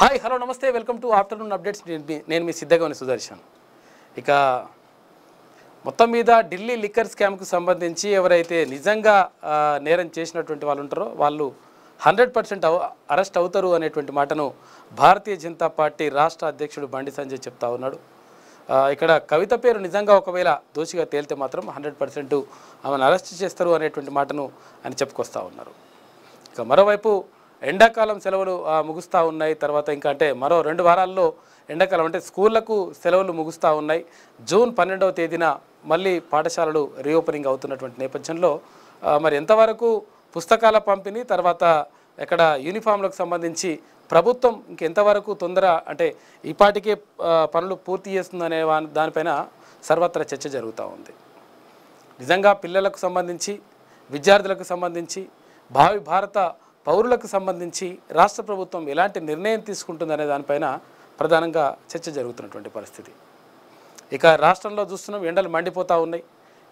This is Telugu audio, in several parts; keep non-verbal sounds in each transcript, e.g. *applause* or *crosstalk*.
హాయ్ హలో నమస్తే వెల్కమ్ టు ఆఫ్టర్నూన్ అప్డేట్స్ నేను మీ సిద్ధగవని సుదర్శన్ ఇక మొత్తం మీద ఢిల్లీ లిక్కర్ స్కామ్కు సంబంధించి ఎవరైతే నిజంగా నేరం చేసినటువంటి వాళ్ళు ఉంటారో వాళ్ళు హండ్రెడ్ పర్సెంట్ అరెస్ట్ అవుతారు అనేటువంటి మాటను భారతీయ జనతా పార్టీ రాష్ట్ర అధ్యక్షుడు బండి సంజయ్ చెప్తా ఉన్నాడు ఇక్కడ కవిత పేరు నిజంగా ఒకవేళ దోషిగా తేలితే మాత్రం హండ్రెడ్ పర్సెంట్ ఆమెను అరెస్ట్ చేస్తారు అనేటువంటి మాటను ఆయన చెప్పుకొస్తూ ఉన్నారు ఇక మరోవైపు ఎండాకాలం సెలవులు ముగుస్తూ ఉన్నాయి తర్వాత ఇంకా అంటే మరో రెండు వారాల్లో ఎండాకాలం అంటే స్కూళ్లకు సెలవులు ముగుస్తూ ఉన్నాయి జూన్ పన్నెండవ తేదీన మళ్ళీ పాఠశాలలు రీఓపెనింగ్ అవుతున్నటువంటి నేపథ్యంలో మరి ఎంతవరకు పుస్తకాల పంపిణీ తర్వాత ఇక్కడ యూనిఫామ్లకు సంబంధించి ప్రభుత్వం ఇంకెంతవరకు తొందర అంటే ఇప్పటికే పనులు పూర్తి చేస్తుందనే దానిపైన సర్వత్రా చర్చ జరుగుతూ ఉంది నిజంగా పిల్లలకు సంబంధించి విద్యార్థులకు సంబంధించి భావి భారత పౌరులకు సంబంధించి రాష్ట్ర ప్రభుత్వం ఎలాంటి నిర్ణయం తీసుకుంటుందనే దానిపైన ప్రధానంగా చర్చ జరుగుతున్నటువంటి పరిస్థితి ఇక రాష్ట్రంలో చూస్తున్నాం ఎండలు మండిపోతూ ఉన్నాయి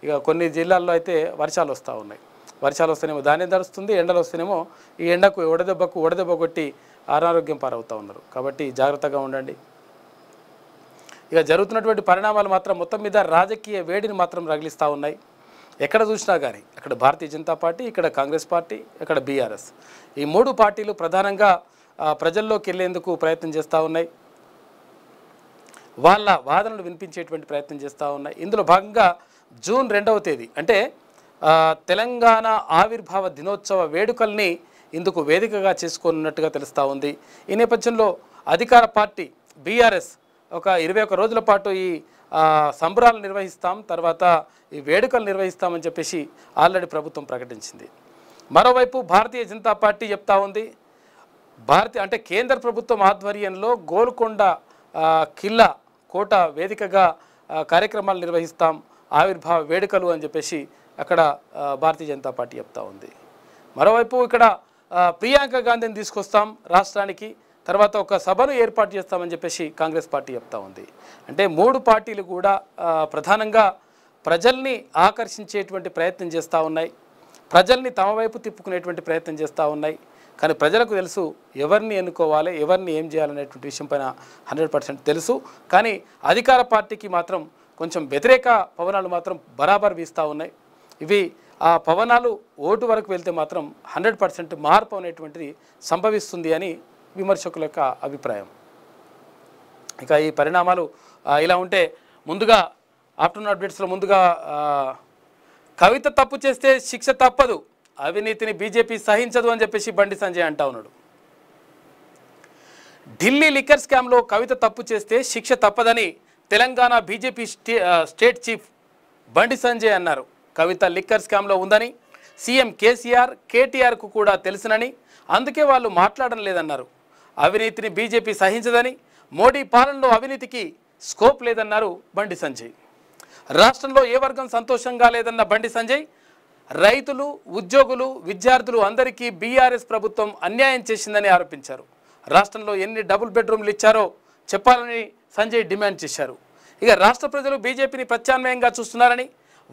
ఇక కొన్ని జిల్లాల్లో అయితే వర్షాలు వస్తూ ఉన్నాయి వర్షాలు వస్తేనేమో ధాన్యం ధరుస్తుంది ఎండలు వస్తేనేమో ఈ ఎండకు ఒడదెబ్బకు ఒడదెబ్బ కొట్టి అనారోగ్యం పారవుతూ ఉన్నారు కాబట్టి జాగ్రత్తగా ఉండండి ఇక జరుగుతున్నటువంటి పరిణామాలు మాత్రం మొత్తం మీద రాజకీయ వేడిని మాత్రం రగిలిస్తూ ఉన్నాయి ఎక్కడ చూసినా కానీ అక్కడ భారతీయ జనతా పార్టీ ఇక్కడ కాంగ్రెస్ పార్టీ ఇక్కడ బీఆర్ఎస్ ఈ మూడు పార్టీలు ప్రధానంగా ప్రజల్లోకి వెళ్ళేందుకు ప్రయత్నం చేస్తూ ఉన్నాయి వాళ్ళ వాదనలు వినిపించేటువంటి ప్రయత్నం చేస్తూ ఉన్నాయి ఇందులో భాగంగా జూన్ రెండవ తేదీ అంటే తెలంగాణ ఆవిర్భావ దినోత్సవ వేడుకల్ని ఇందుకు వేదికగా చేసుకున్నట్టుగా తెలుస్తూ ఉంది ఈ నేపథ్యంలో అధికార పార్టీ బీఆర్ఎస్ ఒక ఇరవై రోజుల పాటు ఈ సంబరాలు నిర్వహిస్తాం తర్వాత ఈ వేడుకలు నిర్వహిస్తామని చెప్పేసి ఆల్రెడీ ప్రభుత్వం ప్రకటించింది మరోవైపు భారతీయ జనతా పార్టీ చెప్తా ఉంది భారతీయ అంటే కేంద్ర ప్రభుత్వం ఆధ్వర్యంలో గోల్కొండ కిల్లా కోట వేదికగా కార్యక్రమాలు నిర్వహిస్తాం ఆవిర్భావ వేడుకలు అని చెప్పేసి అక్కడ భారతీయ జనతా పార్టీ చెప్తా ఉంది మరోవైపు ఇక్కడ ప్రియాంక గాంధీని తీసుకొస్తాం రాష్ట్రానికి తర్వాత ఒక సభను ఏర్పాటు చేస్తామని చెప్పేసి కాంగ్రెస్ పార్టీ చెప్తా ఉంది అంటే మూడు పార్టీలు కూడా ప్రధానంగా ప్రజల్ని ఆకర్షించేటువంటి ప్రయత్నం చేస్తూ ఉన్నాయి ప్రజల్ని తమ వైపు తిప్పుకునేటువంటి ప్రయత్నం చేస్తూ ఉన్నాయి కానీ ప్రజలకు తెలుసు ఎవరిని ఎన్నుకోవాలి ఎవరిని ఏం చేయాలనేటువంటి విషయం పైన తెలుసు కానీ అధికార పార్టీకి మాత్రం కొంచెం వ్యతిరేక పవనాలు మాత్రం బరాబర్ వీస్తూ ఉన్నాయి ఇవి ఆ పవనాలు ఓటు వరకు వెళ్తే మాత్రం హండ్రెడ్ పర్సెంట్ మార్పు అనేటువంటిది సంభవిస్తుంది అని విమర్శకుల యొక్క అభిప్రాయం ఇక ఈ పరిణామాలు ఇలా ఉంటే ముందుగా ఆఫ్టర్నూన్ అప్డేట్స్లో ముందుగా కవిత తప్పు చేస్తే శిక్ష తప్పదు అవినీతిని బీజేపీ సహించదు అని చెప్పేసి బండి సంజయ్ అంటా ఉన్నాడు ఢిల్లీ లిక్కర్ స్కామ్లో కవిత తప్పు చేస్తే శిక్ష తప్పదని Telangana BJP state chief Bandi Sanjay అన్నారు కవిత లిక్కర్ స్కామ్లో ఉందని సీఎం కేసీఆర్ కేటీఆర్కు కూడా తెలిసినని అందుకే వాళ్ళు మాట్లాడడం లేదన్నారు అవినీతిని బీజేపీ సహించదని మోడీ పాలనలో అవినీతికి స్కోప్ లేదన్నారు బండి సంజయ్ రాష్ట్రంలో ఏ వర్గం సంతోషంగా లేదన్న బండి సంజయ్ రైతులు ఉద్యోగులు విద్యార్థులు అందరికీ బీఆర్ఎస్ ప్రభుత్వం అన్యాయం చేసిందని ఆరోపించారు రాష్ట్రంలో ఎన్ని డబుల్ బెడ్రూమ్లు ఇచ్చారో చెప్పాలని సంజయ్ డిమాండ్ చేశారు ఇక రాష్ట్ర ప్రజలు బీజేపీని ప్రత్యామ్నాయంగా చూస్తున్నారని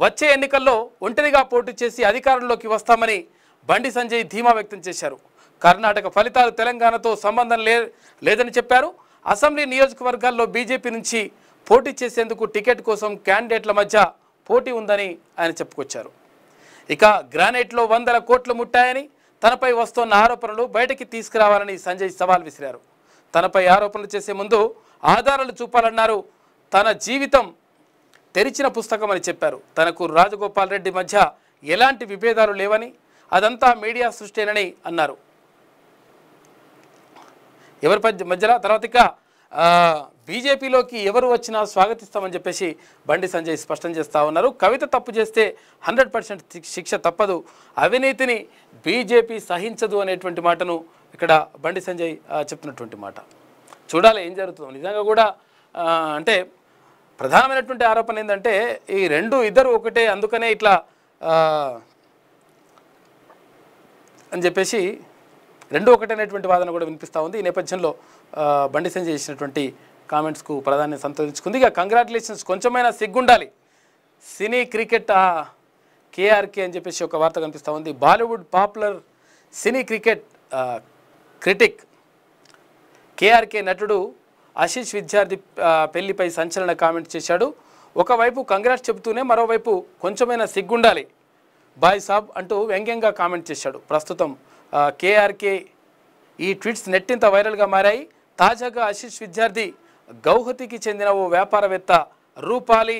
వచ్చే ఎన్నికల్లో ఒంటరిగా పోటీ చేసి అధికారంలోకి వస్తామని బండి సంజయ్ ధీమా వ్యక్తం చేశారు కర్ణాటక ఫలితాలు తెలంగాణతో సంబంధం లే లేదని చెప్పారు అసెంబ్లీ నియోజకవర్గాల్లో బీజేపీ నుంచి పోటీ చేసేందుకు టికెట్ కోసం క్యాండిడేట్ల మధ్య పోటీ ఉందని ఆయన చెప్పుకొచ్చారు ఇక గ్రానైట్లో వందల కోట్లు ముట్టాయని తనపై వస్తున్న ఆరోపణలు బయటకి తీసుకురావాలని సంజయ్ సవాల్ విసిరారు తనపై ఆరోపణలు చేసే ముందు ఆధారాలు చూపాలన్నారు తన జీవితం తెరిచిన పుస్తకం అని చెప్పారు తనకు రాజగోపాల్ రెడ్డి మధ్య ఎలాంటి విభేదాలు లేవని అదంతా మీడియా సృష్టేనని అన్నారు ఎవరి మధ్యలో తర్వాత ఇక బీజేపీలోకి ఎవరు వచ్చినా స్వాగతిస్తామని చెప్పేసి బండి సంజయ్ స్పష్టం చేస్తూ ఉన్నారు కవిత తప్పు చేస్తే హండ్రెడ్ పర్సెంట్ శిక్ష తప్పదు అవినీతిని బీజేపీ సహించదు అనేటువంటి మాటను ఇక్కడ బండి సంజయ్ చెప్తున్నటువంటి మాట చూడాలి ఏం జరుగుతుందో నిజంగా కూడా అంటే ప్రధానమైనటువంటి ఆరోపణ ఏంటంటే ఈ రెండు ఇద్దరు ఒకటే అందుకనే ఇట్లా అని చెప్పేసి రెండు ఒకటైనటువంటి వాదన కూడా వినిపిస్తూ ఉంది ఈ నేపథ్యంలో బండి సంజయ్ చేసినటువంటి కామెంట్స్కు ప్రధాని సంతోషించుకుంది ఇక కంగ్రాచులేషన్స్ కొంచెమైనా సిగ్గుండాలి సినీ క్రికెట్ కేఆర్కే అని చెప్పేసి ఒక వార్త కనిపిస్తూ ఉంది Bollywood popular cine cricket critic KRK నటుడు ఆశీష్ విద్యార్థి పెళ్లిపై సంచలన కామెంట్ చేశాడు ఒకవైపు కంగ్రాట్స్ చెబుతూనే మరోవైపు కొంచెమైనా సిగ్గుండాలి బాయ్ సాబ్ అంటూ వ్యంగ్యంగా కామెంట్ చేశాడు ప్రస్తుతం కేఆర్కే ఈ ట్వీట్స్ నెట్టింత వైరల్గా మారాయి తాజాగా ఆశీష్ విద్యార్థి గౌహతికి చెందిన ఓ వ్యాపారవేత్త రూపాలి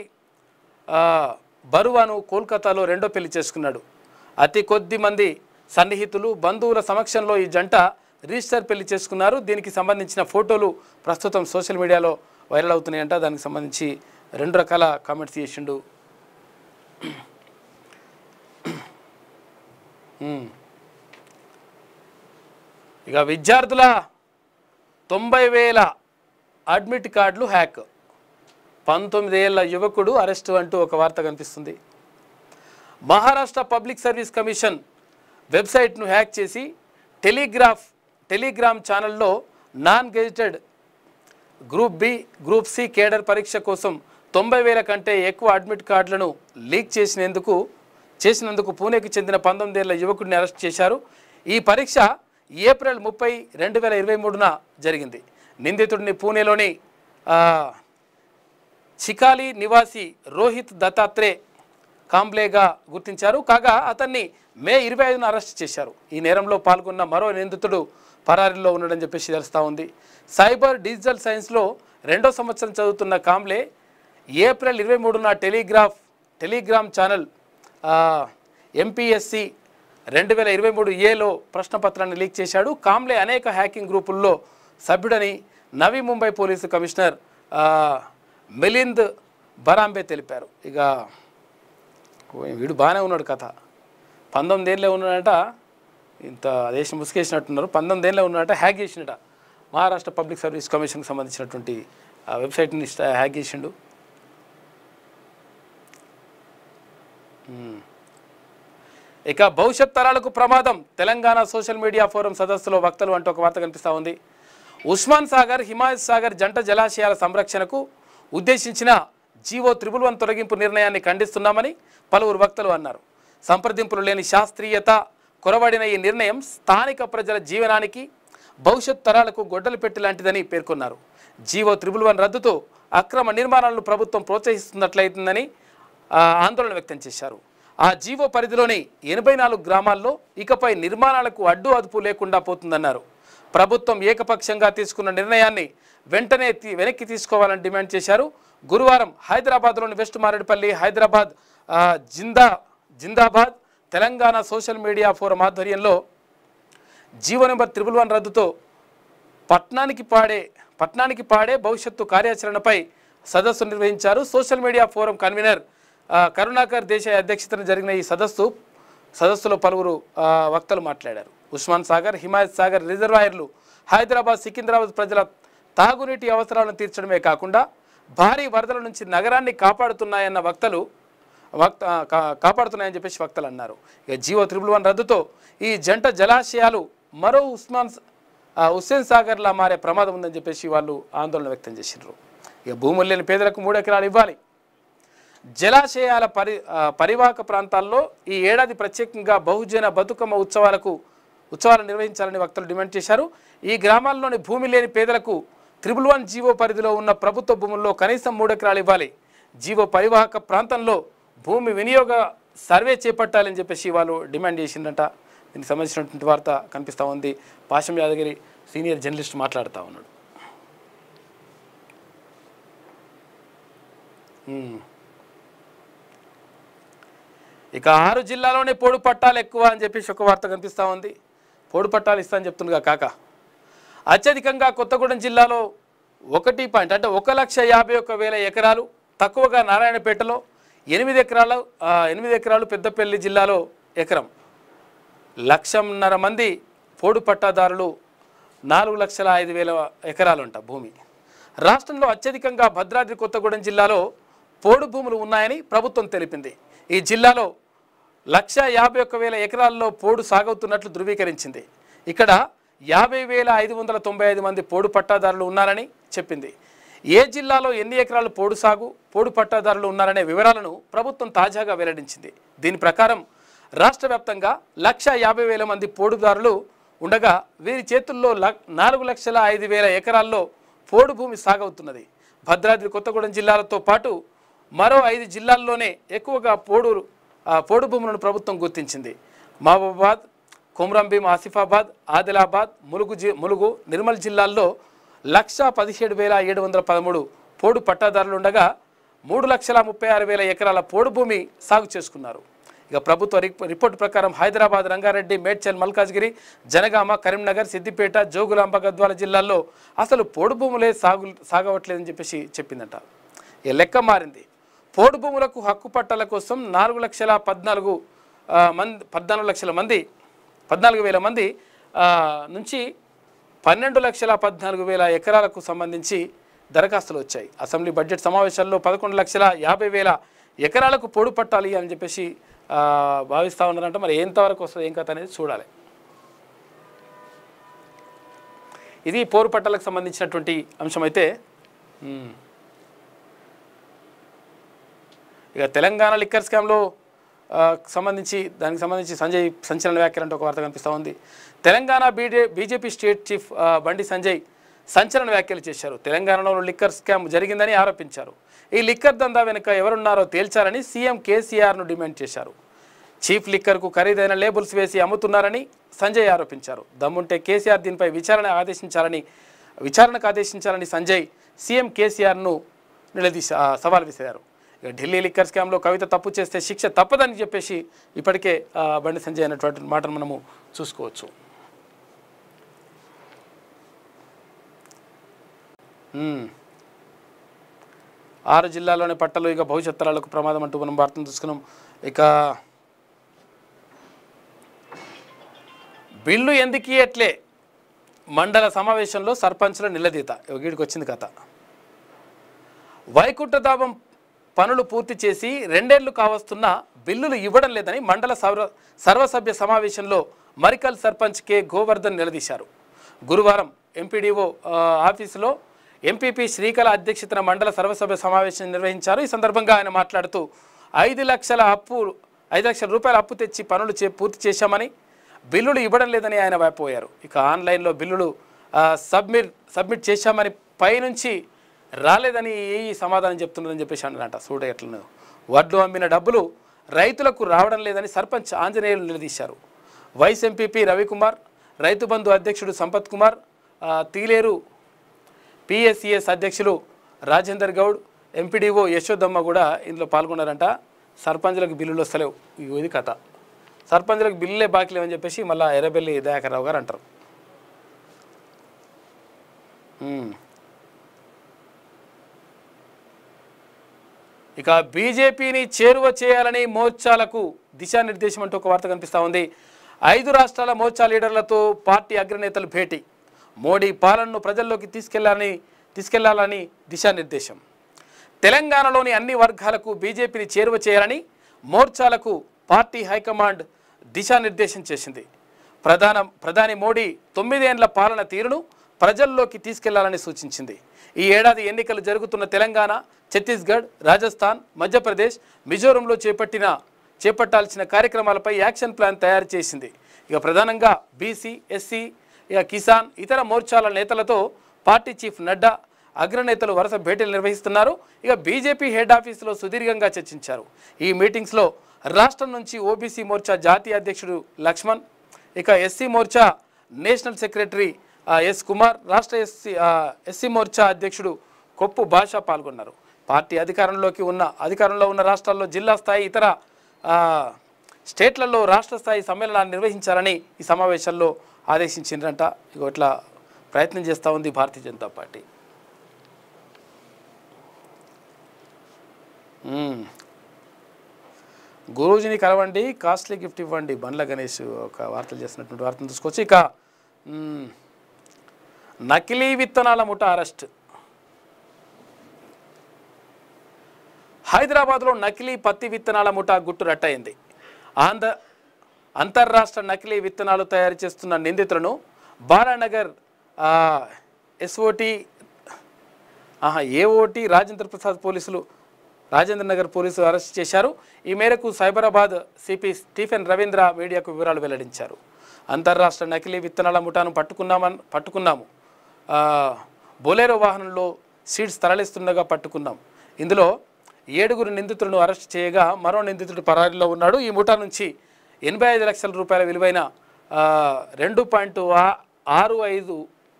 బరువాను కోల్కతాలో రెండో పెళ్లి చేసుకున్నాడు అతి కొద్ది మంది సన్నిహితులు బంధువుల సమక్షంలో ఈ జంట రిజిస్టర్ పెళ్లి చేసుకున్నారు దీనికి సంబంధించిన ఫోటోలు ప్రస్తుతం సోషల్ మీడియాలో వైరల్ అవుతున్నాయంట దానికి సంబంధించి రెండు రకాల కామెంట్స్ చేసిండు *clears throat* ఇక విద్యార్థుల తొంభై వేల అడ్మిట్ కార్డులు హ్యాక్ పంతొమ్మిది ఏళ్ళ యువకుడు అరెస్టు అంటూ ఒక వార్త కనిపిస్తుంది మహారాష్ట్ర పబ్లిక్ సర్వీస్ కమిషన్ వెబ్సైట్ను హ్యాక్ చేసి టెలిగ్రాఫ్ టెలిగ్రామ్ ఛానల్లో non gazetted group B group C cadre పరీక్ష కోసం తొంభై వేల కంటే ఎక్కువ అడ్మిట్ కార్డులను లీక్ చేసినందుకు చేసినందుకు పూణేకి చెందిన పంతొమ్మిది ఏళ్ళ యువకుడిని అరెస్ట్ చేశారు ఈ పరీక్ష ఏప్రిల్ ముప్పై రెండు వేల ఇరవై మూడున జరిగింది నిందితుడిని పూణేలోని చికాలి నివాసి రోహిత్ దత్తాత్రే కాంబ్లేగా గుర్తించారు కాగా అతన్ని మే ఇరవై ఐదున అరెస్ట్ చేశారు ఈ నేరంలో పాల్గొన్న మరో నిందితుడు పరారీలో ఉన్నాడని చెప్పేసి తెలుస్తూ ఉంది సైబర్ డిజిటల్ సైన్స్లో రెండో సంవత్సరం చదువుతున్న కాంబ్లే ఏప్రిల్ ఇరవై మూడున టెలిగ్రాఫ్ టెలిగ్రామ్ ఛానల్ ఎంపీఎస్సి రెండు వేల ఇరవై మూడు ఏలో ప్రశ్నపత్రాన్ని లీక్ చేశాడు కామ్లే అనేక హ్యాకింగ్ గ్రూపుల్లో సభ్యుడని నవీ ముంబై పోలీసు కమిషనర్ మిలింద్ బరాంబే తెలిపారు ఇక వీడు బాగానే ఉన్నాడు కథ పంతొమ్మిది ఏళ్ళే ఉన్నాడట ఇంత దేశం ముసుకేసినట్టున్నారు ఏళ్ళే ఉన్నాడట హ్యాక్ చేసినట మహారాష్ట్ర పబ్లిక్ సర్వీస్ కమిషన్కి సంబంధించినటువంటి వెబ్సైట్ని హ్యాక్ చేసిండు ఇక భవిష్యత్ తరాలకు ప్రమాదం తెలంగాణ సోషల్ మీడియా ఫోరం సదస్సులో వక్తలు అంటూ ఒక వార్త కనిపిస్తూ ఉంది ఉస్మాన్ సాగర్ హిమాయత్ సాగర్ జంట జలాశయాల సంరక్షణకు ఉద్దేశించిన జీవో త్రిబుల్ వన్ తొలగింపు నిర్ణయాన్ని ఖండిస్తున్నామని పలువురు వక్తలు అన్నారు సంప్రదింపులు లేని శాస్త్రీయత కొరబడిన ఈ నిర్ణయం స్థానిక ప్రజల జీవనానికి భవిష్యత్ తరాలకు గొడ్డలు పెట్టి లాంటిదని పేర్కొన్నారు జీవో త్రిబుల్ వన్ రద్దుతో అక్రమ నిర్మాణాలను ప్రభుత్వం ప్రోత్సహిస్తున్నట్లయితుందని ఆందోళన వ్యక్తం చేశారు ఆ జీవో పరిధిలోని ఎనభై నాలుగు గ్రామాల్లో ఇకపై నిర్మాణాలకు అడ్డు అదుపు లేకుండా పోతుందన్నారు ప్రభుత్వం ఏకపక్షంగా తీసుకున్న నిర్ణయాన్ని వెంటనే వెనక్కి తీసుకోవాలని డిమాండ్ చేశారు గురువారం హైదరాబాద్లోని వెస్ట్ మారేడుపల్లి హైదరాబాద్ జిందా జిందాబాద్ తెలంగాణ సోషల్ మీడియా ఫోరం ఆధ్వర్యంలో జీవో నెంబర్ త్రిబుల్ వన్ రద్దుతో పట్నానికి పాడే పట్నానికి పాడే భవిష్యత్తు కార్యాచరణపై సదస్సు నిర్వహించారు social media forum convener Karunakar దేశ అధ్యక్షతన జరిగిన ఈ సదస్సు సదస్సులో పలువురు వక్తలు మాట్లాడారు ఉస్మాన్ సాగర్ హిమాయత్ సాగర్ రిజర్వాయర్లు హైదరాబాద్ సికింద్రాబాద్ ప్రజల తాగునీటి అవసరాలను తీర్చడమే కాకుండా భారీ వరదల నుంచి నగరాన్ని కాపాడుతున్నాయన్న వక్తలు వక్త కాపాడుతున్నాయని చెప్పేసి వక్తలు అన్నారు ఇక జీవో త్రిబుల్ వన్ రద్దుతో ఈ జంట జలాశయాలు మరో ఉస్మాన్ హుస్సేన్ సాగర్లా మారే ప్రమాదం ఉందని చెప్పేసి వాళ్ళు ఆందోళన వ్యక్తం చేసినారు ఇక భూములు లేని పేదలకు మూడెకరాలు ఇవ్వాలి జలాశయాల పరి పరివాహక ప్రాంతాల్లో ఈ ఏడాది ప్రత్యేకంగా బహుజన బతుకమ్మ ఉత్సవాలకు ఉత్సవాలు నిర్వహించాలని వక్తలు డిమాండ్ చేశారు ఈ గ్రామాల్లోని భూమి లేని పేదలకు త్రిబుల్ వన్ జీవో పరిధిలో ఉన్న ప్రభుత్వ భూముల్లో కనీసం మూడెకరాలు ఇవ్వాలి జీవో పరివాహక ప్రాంతంలో భూమి వినియోగ సర్వే చేపట్టాలని చెప్పేసి వాళ్ళు డిమాండ్ చేసిందట దీనికి సంబంధించినటువంటి వార్త కనిపిస్తూ ఉంది పాశం యాదగిరి సీనియర్ జర్నలిస్ట్ మాట్లాడుతూ ఉన్నాడు ఇక ఆరు జిల్లాలోనే పోడు పట్టాలు ఎక్కువ అని చెప్పేసి ఒక వార్త కనిపిస్తూ ఉంది పోడు పట్టాలు ఇస్తా అని చెప్తుండగా కాక అత్యధికంగా కొత్తగూడెం జిల్లాలో ఒకటి పాయింట్ అంటే ఒక లక్ష యాభై ఒక వేల ఎకరాలు తక్కువగా నారాయణపేటలో ఎనిమిది ఎకరాలు ఎనిమిది ఎకరాలు పెద్దపల్లి జిల్లాలో ఎకరం లక్షన్నర మంది పోడు పట్టాదారులు నాలుగు లక్షల ఐదు వేల ఎకరాలుంట భూమి రాష్ట్రంలో అత్యధికంగా భద్రాద్రి కొత్తగూడెం జిల్లాలో పోడు భూములు ఉన్నాయని ప్రభుత్వం తెలిపింది ఈ జిల్లాలో లక్ష యాభై ఒక్క వేల ఎకరాల్లో పోడు సాగవుతున్నట్లు ధృవీకరించింది ఇక్కడ యాభై వేల ఐదు వందల తొంభై ఐదు మంది పోడు పట్టాదారులు ఉన్నారని చెప్పింది ఏ జిల్లాలో ఎన్ని ఎకరాలు పోడు సాగు పోడు పట్టాదారులు ఉన్నారనే వివరాలను ప్రభుత్వం తాజాగా వెల్లడించింది దీని ప్రకారం రాష్ట్ర వ్యాప్తంగా లక్ష యాభై వేల మంది పోడుదారులు ఉండగా వీరి చేతుల్లో నాలుగు లక్షల ఐదు వేల ఎకరాల్లో పోడు భూమి సాగవుతున్నది భద్రాద్రి కొత్తగూడెం జిల్లాలతో పాటు మరో ఐదు జిల్లాల్లోనే ఎక్కువగా పోడు పోడు భూములను ప్రభుత్వం గుర్తించింది మహబూబాబాద్ భీం ఆసిఫాబాద్ ఆదిలాబాద్ ములుగు జి ములుగు నిర్మల్ జిల్లాల్లో లక్ష పదిహేడు వేల ఏడు వందల పదమూడు పోడు పట్టాదారులు ఉండగా మూడు లక్షల ముప్పై ఆరు వేల ఎకరాల పోడు భూమి సాగు చేసుకున్నారు ఇక ప్రభుత్వ రిపోర్టు ప్రకారం హైదరాబాద్ రంగారెడ్డి మేడ్చల్ మల్కాజ్గిరి జనగామ కరీంనగర్ సిద్దిపేట జోగులాంబ గద్వాల జిల్లాల్లో అసలు పోడు భూములే సాగు సాగవట్లేదని చెప్పేసి చెప్పిందట ఈ లెక్క మారింది పోడు భూములకు హక్కు పట్టాల కోసం నాలుగు లక్షల పద్నాలుగు మంది పద్నాలుగు లక్షల మంది పద్నాలుగు వేల మంది నుంచి పన్నెండు లక్షల పద్నాలుగు వేల ఎకరాలకు సంబంధించి దరఖాస్తులు వచ్చాయి అసెంబ్లీ బడ్జెట్ సమావేశాల్లో పదకొండు లక్షల యాభై వేల ఎకరాలకు పొడు పట్టాలి అని చెప్పేసి భావిస్తూ ఉన్నారంటే మరి ఎంతవరకు వస్తుంది ఏం కథ అనేది చూడాలి ఇది పోరు పట్టాలకు సంబంధించినటువంటి అంశం అయితే ఇక తెలంగాణ లిక్కర్ స్కామ్లో సంబంధించి దానికి సంబంధించి సంజయ్ సంచలన వ్యాఖ్యలు అంటే ఒక వార్త కనిపిస్తూ ఉంది తెలంగాణ బీడే BJP state chief Bandi Sanjay సంచలన వ్యాఖ్యలు చేశారు తెలంగాణలో లిక్కర్ స్కామ్ జరిగిందని ఆరోపించారు ఈ లిక్కర్ దందా వెనుక ఎవరున్నారో తేల్చాలని సీఎం కేసీఆర్ను డిమాండ్ చేశారు చీఫ్ లిక్కర్కు ఖరీదైన లేబుల్స్ వేసి అమ్ముతున్నారని సంజయ్ ఆరోపించారు దమ్ముంటే కేసీఆర్ దీనిపై విచారణ ఆదేశించాలని విచారణకు ఆదేశించాలని సంజయ్ సీఎం కేసీఆర్ను నిలదీశ సవాల్ విసిరారు ఢిల్లీ లిక్కర్ స్కామ్లో కవిత తప్పు చేస్తే శిక్ష తప్పదని చెప్పేసి ఇప్పటికే బండి సంజయ్ అనేటువంటి మాటను మనము చూసుకోవచ్చు ఆరు జిల్లాలోని పట్టలు ఇక భవిష్యత్తులకు ప్రమాదం అంటూ మనం వార్తను చూసుకున్నాం ఇక బిల్లు ఎందుకు ఇయ్యట్లే మండల సమావేశంలో సర్పంచ్ల నిలదీత వీడికి వచ్చింది కథ వైకుంఠధామం పనులు పూర్తి చేసి రెండేళ్లు కావస్తున్న బిల్లులు ఇవ్వడం లేదని మండల సర్వ సర్వసభ్య సమావేశంలో మరికల్ సర్పంచ్ కె గోవర్ధన్ నిలదీశారు గురువారం ఎంపీడీఓ ఆఫీసులో ఎంపీపీ శ్రీకళ అధ్యక్షతన మండల సర్వసభ్య సమావేశం నిర్వహించారు ఈ సందర్భంగా ఆయన మాట్లాడుతూ ఐదు లక్షల అప్పు ఐదు లక్షల రూపాయల అప్పు తెచ్చి పనులు చే పూర్తి చేశామని బిల్లులు ఇవ్వడం లేదని ఆయన వైపోయారు ఇక ఆన్లైన్లో బిల్లులు సబ్మిట్ సబ్మిట్ చేశామని పైనుంచి రాలేదని ఏ సమాధానం చెప్తున్నదని చెప్పేసి అన్నదంట సూట ఎట్లనో వడ్లు అమ్మిన డబ్బులు రైతులకు రావడం లేదని సర్పంచ్ ఆంజనేయులు నిలదీశారు వైస్ ఎంపీపీ రవికుమార్ రైతు బంధు అధ్యక్షుడు సంపత్ కుమార్ తీలేరు పిఎస్సిఎస్ అధ్యక్షులు రాజేందర్ గౌడ్ ఎంపీడీఓ యశోదమ్మ కూడా ఇందులో పాల్గొన్నారంట సర్పంచులకు బిల్లులు వస్తలేవు ఇది కథ సర్పంచులకు బిల్లులే బాకీ లేవని చెప్పేసి మళ్ళీ ఎర్రబెల్లి దయాకర్రావు గారు అంటారు ఇక బీజేపీని చేరువ చేయాలని మోర్చాలకు దిశానిర్దేశం అంటూ ఒక వార్త కనిపిస్తూ ఉంది ఐదు రాష్ట్రాల మోర్చా లీడర్లతో పార్టీ అగ్రనేతలు భేటీ మోడీ పాలనను ప్రజల్లోకి తీసుకెళ్లాలని తీసుకెళ్లాలని దిశానిర్దేశం తెలంగాణలోని అన్ని వర్గాలకు బీజేపీని చేరువ చేయాలని మోర్చాలకు పార్టీ హైకమాండ్ దిశానిర్దేశం చేసింది ప్రధాన ప్రధాని మోడీ తొమ్మిదేండ్ల పాలన తీరును ప్రజల్లోకి తీసుకెళ్లాలని సూచించింది ఈ ఏడాది ఎన్నికలు జరుగుతున్న తెలంగాణ ఛత్తీస్గఢ్ రాజస్థాన్ మధ్యప్రదేశ్ మిజోరంలో చేపట్టిన చేపట్టాల్సిన కార్యక్రమాలపై యాక్షన్ ప్లాన్ తయారు చేసింది ఇక ప్రధానంగా బీసీ ఎస్సీ ఇక కిసాన్ ఇతర మోర్చాల నేతలతో పార్టీ చీఫ్ నడ్డా అగ్రనేతలు వరుస భేటీలు నిర్వహిస్తున్నారు ఇక బీజేపీ హెడ్ ఆఫీసులో సుదీర్ఘంగా చర్చించారు ఈ మీటింగ్స్లో రాష్ట్రం నుంచి ఓబీసీ మోర్చా జాతీయ అధ్యక్షుడు లక్ష్మణ్ ఇక SC Morcha national secretary S Kumar రాష్ట్ర ఎస్సీ ఎస్సీ మోర్చా అధ్యక్షుడు కొప్పు భాష పాల్గొన్నారు పార్టీ అధికారంలోకి ఉన్న అధికారంలో ఉన్న రాష్ట్రాల్లో జిల్లా స్థాయి ఇతర స్టేట్లలో రాష్ట్ర స్థాయి సమ్మేళనాన్ని నిర్వహించాలని ఈ సమావేశంలో ఆదేశించిందంట ఇక ఇట్లా ప్రయత్నం చేస్తూ ఉంది భారతీయ జనతా పార్టీ గురూజీని కలవండి కాస్ట్లీ గిఫ్ట్ ఇవ్వండి బండ్ల గణేష్ ఒక వార్తలు చేసినటువంటి వార్తను తీసుకొచ్చి ఇక నకిలీ విత్తనాల ముఠ అరెస్ట్ హైదరాబాద్లో నకిలీ పత్తి విత్తనాల ముఠా గుట్టు రట్టయింది ఆంధ్ర అంతర్రాష్ట్ర నకిలీ విత్తనాలు తయారు చేస్తున్న నిందితులను బాలానగర్ ఎస్ఓటి ఏఓటి రాజేంద్ర ప్రసాద్ పోలీసులు రాజేంద్ర నగర్ పోలీసులు అరెస్ట్ చేశారు ఈ మేరకు సైబరాబాద్ సిపి స్టీఫెన్ రవీంద్ర మీడియాకు వివరాలు వెల్లడించారు అంతర్రాష్ట్ర నకిలీ విత్తనాల ముఠాను పట్టుకున్నామని పట్టుకున్నాము బొలేరో వాహనంలో సీడ్స్ తరలిస్తుండగా పట్టుకున్నాం ఇందులో ఏడుగురు నిందితులను అరెస్ట్ చేయగా మరో నిందితుడు పరారీలో ఉన్నాడు ఈ ముఠా నుంచి ఎనభై ఐదు లక్షల రూపాయల విలువైన రెండు పాయింట్ ఆరు ఐదు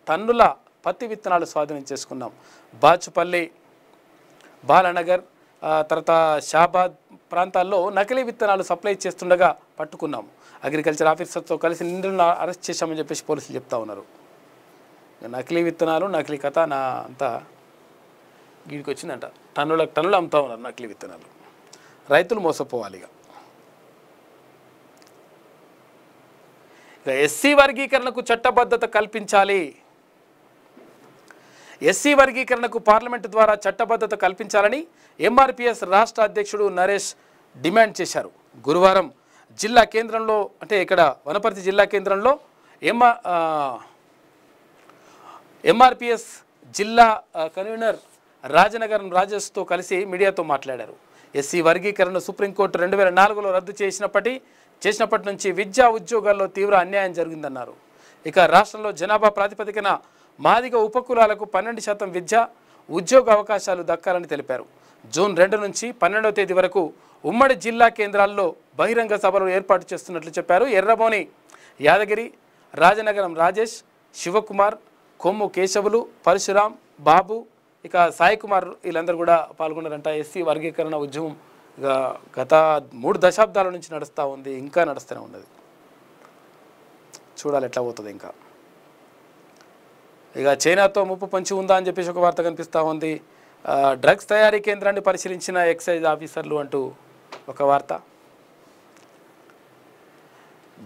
టన్నుల పత్తి విత్తనాలు స్వాధీనం చేసుకున్నాం బాచుపల్లి బాలనగర్ తర్వాత షాబాద్ ప్రాంతాల్లో నకిలీ విత్తనాలు సప్లై చేస్తుండగా పట్టుకున్నాం అగ్రికల్చర్ ఆఫీసర్తో కలిసి నిందులను అరెస్ట్ చేశామని చెప్పేసి పోలీసులు చెప్తా ఉన్నారు నకిలీ విత్తనాలు నకిలీ కథ నా అంతా వీడికి వచ్చిందంట టన్నులకు టన్నులు అమ్ముతా ఉన్నారు నకిలీ విత్తనాలు రైతులు మోసపోవాలి ఇక ఇక ఎస్సీ వర్గీకరణకు చట్టబద్ధత కల్పించాలి ఎస్సీ వర్గీకరణకు పార్లమెంట్ ద్వారా చట్టబద్ధత కల్పించాలని ఎంఆర్పిఎస్ రాష్ట్ర అధ్యక్షుడు నరేష్ డిమాండ్ చేశారు గురువారం జిల్లా కేంద్రంలో అంటే ఇక్కడ వనపర్తి జిల్లా కేంద్రంలో ఎంఆర్ ఎంఆర్పిఎస్ జిల్లా కన్వీనర్ రాజనగరం రాజస్తో కలిసి మీడియాతో మాట్లాడారు ఎస్సీ వర్గీకరణ సుప్రీంకోర్టు రెండు వేల నాలుగులో రద్దు చేసినప్పటి చేసినప్పటి నుంచి విద్యా ఉద్యోగాల్లో తీవ్ర అన్యాయం జరిగిందన్నారు ఇక రాష్ట్రంలో జనాభా ప్రాతిపదికన మాదిగ ఉపకులాలకు పన్నెండు శాతం విద్య ఉద్యోగ అవకాశాలు దక్కాలని తెలిపారు జూన్ రెండు నుంచి పన్నెండవ తేదీ వరకు ఉమ్మడి జిల్లా కేంద్రాల్లో బహిరంగ సభలు ఏర్పాటు చేస్తున్నట్లు చెప్పారు ఎర్రబోని యాదగిరి రాజనగరం రాజేష్ శివకుమార్ కొమ్ము కేశవులు పరశురాం బాబు ఇక సాయి కుమార్ వీళ్ళందరూ కూడా పాల్గొన్నారంట ఎస్సీ వర్గీకరణ ఉద్యమం ఇక గత మూడు దశాబ్దాల నుంచి నడుస్తూ ఉంది ఇంకా నడుస్తూనే ఉన్నది చూడాలి ఎట్లా పోతుంది ఇంకా ఇక చైనాతో ముప్పు పొంచి ఉందా అని చెప్పేసి ఒక వార్త కనిపిస్తూ ఉంది డ్రగ్స్ తయారీ కేంద్రాన్ని పరిశీలించిన ఎక్సైజ్ ఆఫీసర్లు అంటూ ఒక వార్త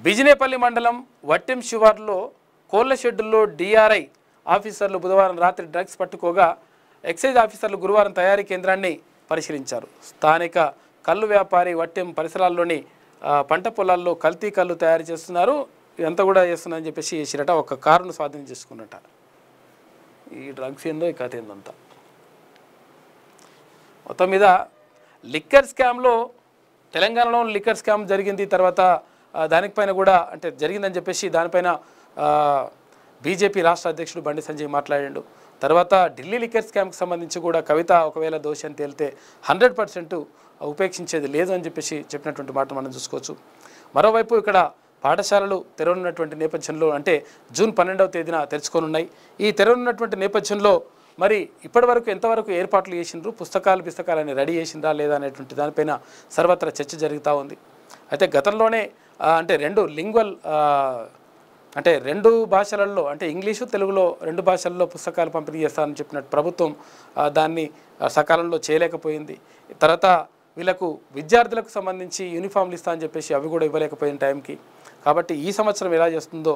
బిజినేపల్లి మండలం వట్టెం శివార్లో కోళ్ల షెడ్డుల్లో డిఆర్ఐ ఆఫీసర్లు బుధవారం రాత్రి డ్రగ్స్ పట్టుకోగా ఎక్సైజ్ ఆఫీసర్లు గురువారం తయారీ కేంద్రాన్ని పరిశీలించారు స్థానిక కళ్ళు వ్యాపారి వట్టెం పరిసరాల్లోని పంట పొలాల్లో కల్తీ కళ్ళు తయారు చేస్తున్నారు ఎంత కూడా అని చెప్పేసి చేసిరట ఒక కారును స్వాధీనం చేసుకున్నట ఈ డ్రగ్స్ ఏందో ఈ కథ ఏందంతా మొత్తం మీద లిక్కర్ స్కామ్లో తెలంగాణలో లిక్కర్ స్కామ్ జరిగింది తర్వాత దానిపైన కూడా అంటే జరిగిందని చెప్పేసి దానిపైన బీజేపీ రాష్ట్ర అధ్యక్షుడు బండి సంజయ్ మాట్లాడాడు తర్వాత ఢిల్లీ లిక్కర్ స్కామ్కి సంబంధించి కూడా కవిత ఒకవేళ దోషం తేలితే హండ్రెడ్ పర్సెంట్ ఉపేక్షించేది లేదు అని చెప్పేసి చెప్పినటువంటి మాట మనం చూసుకోవచ్చు మరోవైపు ఇక్కడ పాఠశాలలు తెరవనున్నటువంటి నేపథ్యంలో అంటే జూన్ పన్నెండవ తేదీన తెరుచుకోనున్నాయి ఈ తెరవనున్నటువంటి నేపథ్యంలో మరి ఇప్పటివరకు ఎంతవరకు ఏర్పాట్లు చేసిండ్రు పుస్తకాలు పుస్తకాలని రెడీ చేసిందా లేదా అనేటువంటి దానిపైన సర్వత్రా చర్చ జరుగుతూ ఉంది అయితే గతంలోనే అంటే రెండు లింగ్వల్ అంటే రెండు భాషలలో అంటే ఇంగ్లీషు తెలుగులో రెండు భాషల్లో పుస్తకాలు పంపిణీ చేస్తానని చెప్పినట్టు ప్రభుత్వం దాన్ని సకాలంలో చేయలేకపోయింది తర్వాత వీళ్ళకు విద్యార్థులకు సంబంధించి యూనిఫామ్లు ఇస్తా అని చెప్పేసి అవి కూడా ఇవ్వలేకపోయిన టైంకి కాబట్టి ఈ సంవత్సరం ఎలా చేస్తుందో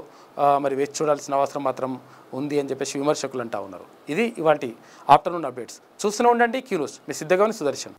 మరి వేచి చూడాల్సిన అవసరం మాత్రం ఉంది అని చెప్పేసి విమర్శకులు అంటా ఉన్నారు ఇది ఇవాంటి ఆఫ్టర్నూన్ అప్డేట్స్ చూస్తూనే ఉండండి క్యూనూస్ మీ సిద్ధగా సుదర్శన్